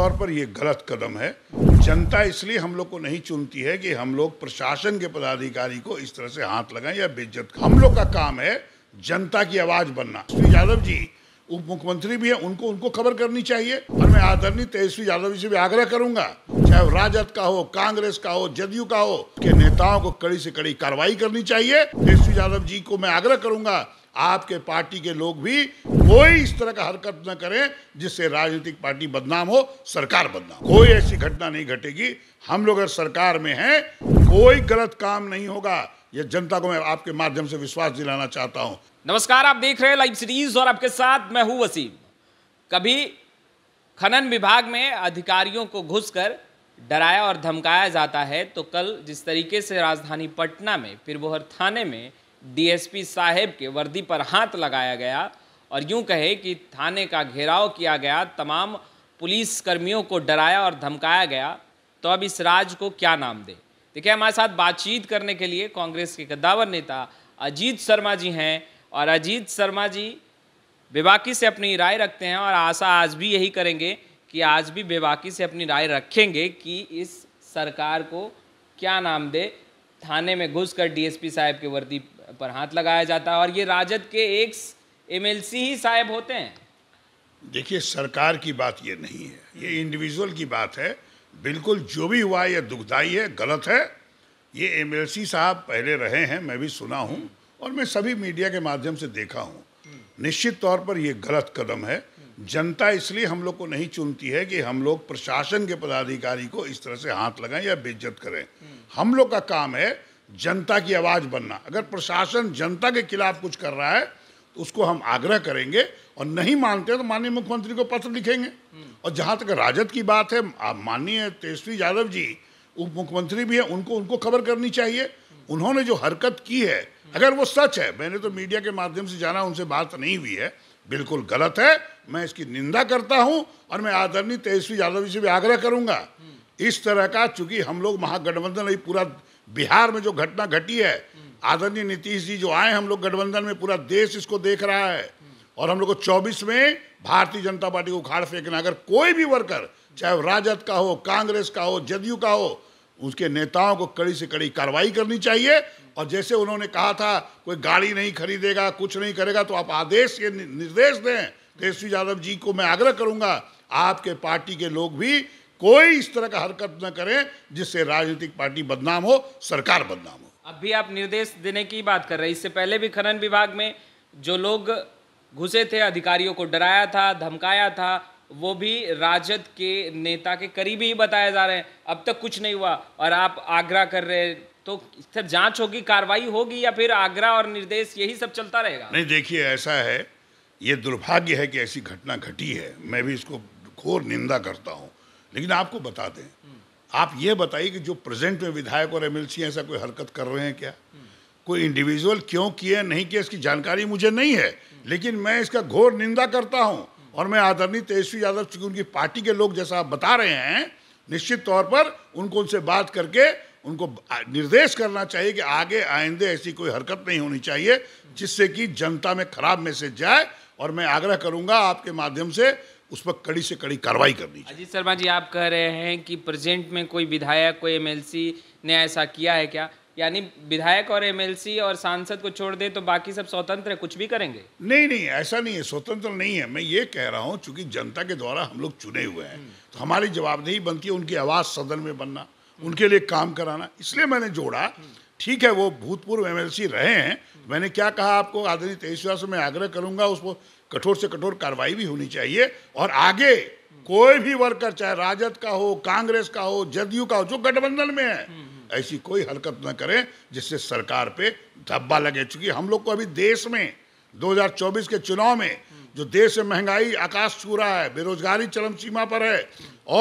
तौर पर ये गलत कदम है जनता इसलिए हम लोग को नहीं चुनती है कि हम लोग प्रशासन के पदाधिकारी को इस तरह से हाथ लगाएं या बेज्जत हम लोग का काम है जनता की आवाज़ बनना श्री यादव जी उप मुख्यमंत्री भी है उनको उनको खबर करनी चाहिए और मैं आदरणीय तेजस्वी यादव जी से भी आग्रह करूंगा चाहे राजद का हो कांग्रेस का हो जदयू का हो के नेताओं को कड़ी से कड़ी कार्रवाई करनी चाहिए तेजस्वी यादव जी को मैं आग्रह करूंगा आपके पार्टी के लोग भी कोई इस तरह का हरकत न करें जिससे राजनीतिक पार्टी बदनाम हो सरकार बदनाम कोई ऐसी घटना नहीं घटेगी हम लोग अगर सरकार में हैं कोई गलत काम नहीं होगा ये जनता को मैं आपके माध्यम से विश्वास दिलाना चाहता हूं नमस्कार आप देख रहे हैं लाइव सीरीज और आपके साथ मैं हूं वसीम कभी खनन विभाग में अधिकारियों को घुसकर डराया और धमकाया जाता है तो कल जिस तरीके से राजधानी पटना में पिरबोहर थाने में डीएसपी साहब के वर्दी पर हाथ लगाया गया और यूं कहे कि थाने का घेराव किया गया तमाम पुलिस कर्मियों को डराया और धमकाया गया तो अब इस राज को क्या नाम दे देखिए हमारे साथ बातचीत करने के लिए कांग्रेस के कद्दावर नेता अजीत शर्मा जी हैं और अजीत शर्मा जी बेबाकी से अपनी राय रखते हैं और आशा आज भी यही करेंगे कि आज भी बेबाकी से अपनी राय रखेंगे कि इस सरकार को क्या नाम दे थाने में घुसकर डीएसपी साहब के वर्दी पर हाथ लगाया जाता है और ये राजद के एक एमएलसी ही साहब होते हैं देखिए सरकार की बात ये नहीं है ये इंडिविजुअल की बात है बिल्कुल जो भी हुआ ये दुखदाई है गलत है ये एमएलसी साहब पहले रहे हैं मैं भी सुना हूँ और मैं सभी मीडिया के माध्यम से देखा हूँ निश्चित तौर पर ये गलत कदम है जनता इसलिए हम लोग को नहीं चुनती है कि हम लोग प्रशासन के पदाधिकारी को इस तरह से हाथ लगाएं या बेज्जत करें हम लोग का काम है जनता की आवाज़ बनना अगर प्रशासन जनता के खिलाफ कुछ कर रहा है उसको हम आग्रह करेंगे और नहीं मानते तो माननीय मुख्यमंत्री को पत्र लिखेंगे और जहाँ तक राजद की बात है माननीय तेजस्वी यादव जी उप मुख्यमंत्री भी हैं उनको उनको खबर करनी चाहिए उन्होंने जो हरकत की है अगर वो सच है मैंने तो मीडिया के माध्यम से जाना उनसे बात नहीं हुई है बिल्कुल गलत है मैं इसकी निंदा करता हूं और मैं आदरणीय तेजस्वी यादव जी से भी आग्रह करूंगा इस तरह का चूंकि हम लोग महागठबंधन पूरा बिहार में जो घटना घटी है आदरणीय नीतीश जी जो आए हम लोग गठबंधन में पूरा देश इसको देख रहा है और हम लोग को चौबीस में भारतीय जनता पार्टी को उखाड़ फेंकना अगर कोई भी वर्कर चाहे राजद का हो कांग्रेस का हो जदयू का हो उसके नेताओं को कड़ी से कड़ी कार्रवाई करनी चाहिए और जैसे उन्होंने कहा था कोई गाड़ी नहीं खरीदेगा कुछ नहीं करेगा तो आप आदेश ये निर्देश दें तेजस्वी तो यादव जी को मैं आग्रह करूंगा आपके पार्टी के लोग भी कोई इस तरह का हरकत न करें जिससे राजनीतिक पार्टी बदनाम हो सरकार बदनाम हो अब भी आप निर्देश देने की बात कर रहे हैं इससे पहले भी खनन विभाग में जो लोग घुसे थे अधिकारियों को डराया था धमकाया था वो भी राजद के नेता के करीबी ही बताए जा रहे हैं अब तक कुछ नहीं हुआ और आप आगरा कर रहे हैं तो सर जांच होगी कार्रवाई होगी या फिर आगरा और निर्देश यही सब चलता रहेगा नहीं देखिए ऐसा है ये दुर्भाग्य है कि ऐसी घटना घटी है मैं भी इसको घोर निंदा करता हूँ लेकिन आपको बता दें आप ये बताइए कि जो प्रेजेंट में विधायक और एमएलसी ऐसा कोई हरकत कर रहे हैं क्या कोई इंडिविजुअल क्यों किए नहीं किए इसकी जानकारी मुझे नहीं है लेकिन मैं इसका घोर निंदा करता हूं और मैं आदरणीय तेजस्वी यादव चूंकि उनकी पार्टी के लोग जैसा आप बता रहे हैं निश्चित तौर पर उनको उनसे बात करके उनको निर्देश करना चाहिए कि आगे आइंदे ऐसी कोई हरकत नहीं होनी चाहिए जिससे कि जनता में खराब मैसेज जाए और मैं आग्रह करूंगा आपके माध्यम से उस पर कड़ी से कड़ी कार्रवाई करनी चाहिए अजीत शर्मा जी आप कह रहे हैं कि प्रेजेंट में कोई विधायक कोई एमएलसी ने ऐसा किया है क्या यानी विधायक और एमएलसी और सांसद को छोड़ दे तो बाकी सब स्वतंत्र है कुछ भी करेंगे नहीं नहीं ऐसा नहीं है स्वतंत्र नहीं है मैं ये कह रहा हूँ चूंकि जनता के द्वारा हम लोग चुने हुए हैं तो हमारी जवाबदेही बनती है उनकी आवाज़ सदन में बनना उनके लिए काम कराना इसलिए मैंने जोड़ा ठीक है वो भूतपूर्व एमएलसी रहे हैं मैंने क्या कहा आपको आदरणीय तेजस्वी से मैं आग्रह करूंगा उसको कठोर से कठोर कार्रवाई भी होनी चाहिए और आगे कोई भी वर्कर चाहे राजद का हो कांग्रेस का हो जदयू का हो जो गठबंधन में है ऐसी कोई हरकत न करें जिससे सरकार पे धब्बा लगे चूंकि हम लोग को अभी देश में 2024 के चुनाव में जो देश में महंगाई आकाश छू रहा है बेरोजगारी चरम सीमा पर है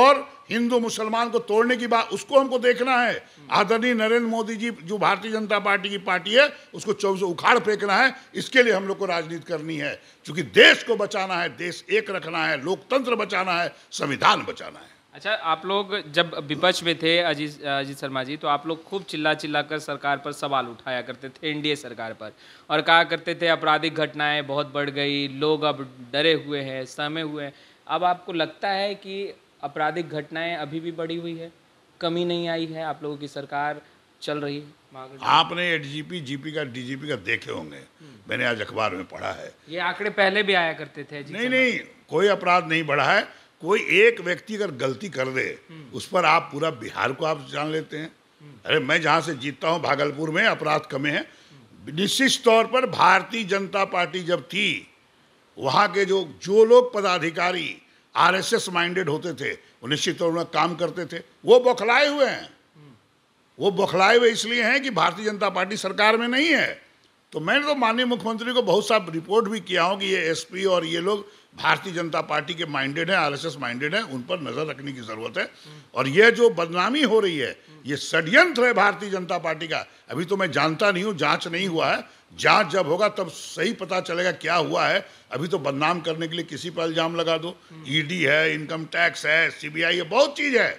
और हिंदू मुसलमान को तोड़ने की बात उसको हमको देखना है आदरणीय नरेंद्र मोदी जी जो भारतीय जनता पार्टी की पार्टी है उसको चौबीस उखाड़ फेंकना है इसके लिए हम लोग को राजनीति करनी है क्योंकि देश को बचाना है देश एक रखना है लोकतंत्र बचाना है संविधान बचाना है अच्छा आप लोग जब विपक्ष में थे अजीत अजीत शर्मा जी तो आप लोग खूब चिल्ला चिल्ला कर सरकार पर सवाल उठाया करते थे एनडीए सरकार पर और कहा करते थे आपराधिक घटनाएं बहुत बढ़ गई लोग अब डरे हुए हैं सहमे हुए हैं अब आपको लगता है कि आपराधिक घटनाएं अभी भी बढ़ी हुई है कमी नहीं आई है आप लोगों की सरकार चल रही है आपने एडजीपी जीपी का डीजीपी का देखे होंगे मैंने आज अखबार में पढ़ा है ये आंकड़े पहले भी आया करते थे नहीं नहीं कोई अपराध नहीं बढ़ा है कोई एक व्यक्ति अगर गलती कर दे हम्म। उस पर आप पूरा बिहार को आप जान लेते हैं हम्म। अरे मैं जहाँ से जीतता हूँ भागलपुर में अपराध कमे हैं निश्चित तौर पर भारतीय जनता पार्टी जब थी वहाँ के जो जो लोग पदाधिकारी आरएसएस माइंडेड होते थे वो निश्चित तौर पर काम करते थे वो बौखलाए हुए हैं हम्म। वो बौखलाए हुए इसलिए हैं कि भारतीय जनता पार्टी सरकार में नहीं है तो मैंने तो माननीय मुख्यमंत्री को बहुत सा रिपोर्ट भी किया हूँ कि ये एसपी और ये लोग भारतीय जनता पार्टी के माइंडेड हैं आरएसएस माइंडेड हैं उन पर नज़र रखने की ज़रूरत है और ये जो बदनामी हो रही है ये षड्यंत्र है भारतीय जनता पार्टी का अभी तो मैं जानता नहीं हूँ जाँच नहीं हुआ है जाँच जब होगा तब सही पता चलेगा क्या हुआ है अभी तो बदनाम करने के लिए किसी पर इल्ज़ाम लगा दो ईडी e है इनकम टैक्स है सीबीआई है बहुत चीज़ है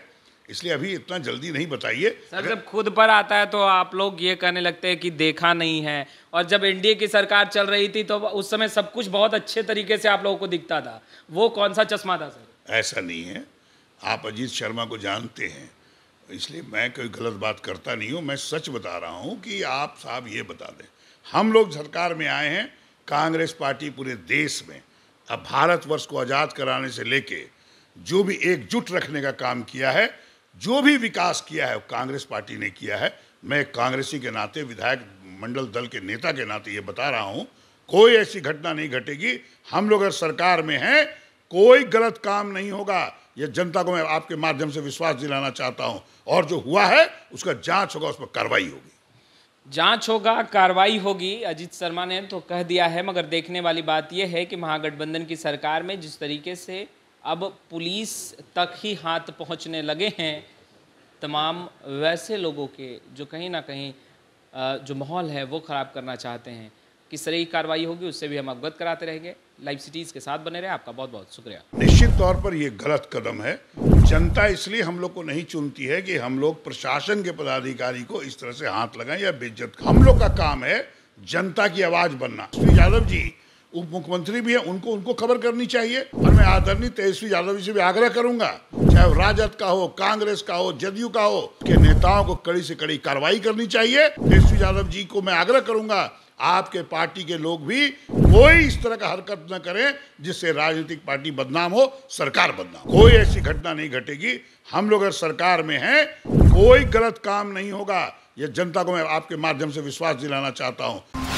इसलिए अभी इतना जल्दी नहीं बताइए सर अगर... जब खुद पर आता है तो आप लोग ये कहने लगते हैं कि देखा नहीं है और जब एनडीए की सरकार चल रही थी तो उस समय सब कुछ बहुत अच्छे तरीके से आप लोगों को दिखता था वो कौन सा चश्मा था सर ऐसा नहीं है आप अजीत शर्मा को जानते हैं इसलिए मैं कोई गलत बात करता नहीं हूँ मैं सच बता रहा हूँ कि आप साहब ये बता दें हम लोग सरकार में आए हैं कांग्रेस पार्टी पूरे देश में अब भारतवर्ष को आज़ाद कराने से लेके जो भी एकजुट रखने का काम किया है जो भी विकास किया है कांग्रेस पार्टी ने किया है मैं कांग्रेसी के नाते विधायक मंडल दल के नेता के नाते ये बता रहा हूँ कोई ऐसी घटना नहीं घटेगी हम लोग अगर सरकार में हैं कोई गलत काम नहीं होगा ये जनता को मैं आपके माध्यम से विश्वास दिलाना चाहता हूँ और जो हुआ है उसका जांच होगा उस पर कार्रवाई होगी जांच होगा कार्रवाई होगी अजीत शर्मा ने तो कह दिया है मगर देखने वाली बात यह है कि महागठबंधन की सरकार में जिस तरीके से अब पुलिस तक ही हाथ पहुंचने लगे हैं तमाम वैसे लोगों के जो कहीं ना कहीं जो माहौल है वो ख़राब करना चाहते हैं किस तरह की कार्रवाई होगी उससे भी हम अवगत कराते रहेंगे लाइव सिटीज़ के साथ बने रहे आपका बहुत बहुत शुक्रिया निश्चित तौर पर ये गलत कदम है जनता इसलिए हम लोग को नहीं चुनती है कि हम लोग प्रशासन के पदाधिकारी को इस तरह से हाथ लगाएं या बेज्जत हम लोग का काम है जनता की आवाज़ बनना श्री यादव जी उप मुख्यमंत्री भी हैं उनको उनको खबर करनी चाहिए और मैं आदरणीय तेजस्वी यादव जी से भी आग्रह करूंगा चाहे वो राजद का हो कांग्रेस का हो जदयू का हो के नेताओं को कड़ी से कड़ी कार्रवाई करनी चाहिए तेजस्वी यादव जी को मैं आग्रह करूंगा आपके पार्टी के लोग भी कोई इस तरह का हरकत न करें जिससे राजनीतिक पार्टी बदनाम हो सरकार बदनाम कोई ऐसी घटना नहीं घटेगी हम लोग अगर सरकार में हैं कोई गलत काम नहीं होगा यह जनता को मैं आपके माध्यम से विश्वास दिलाना चाहता हूँ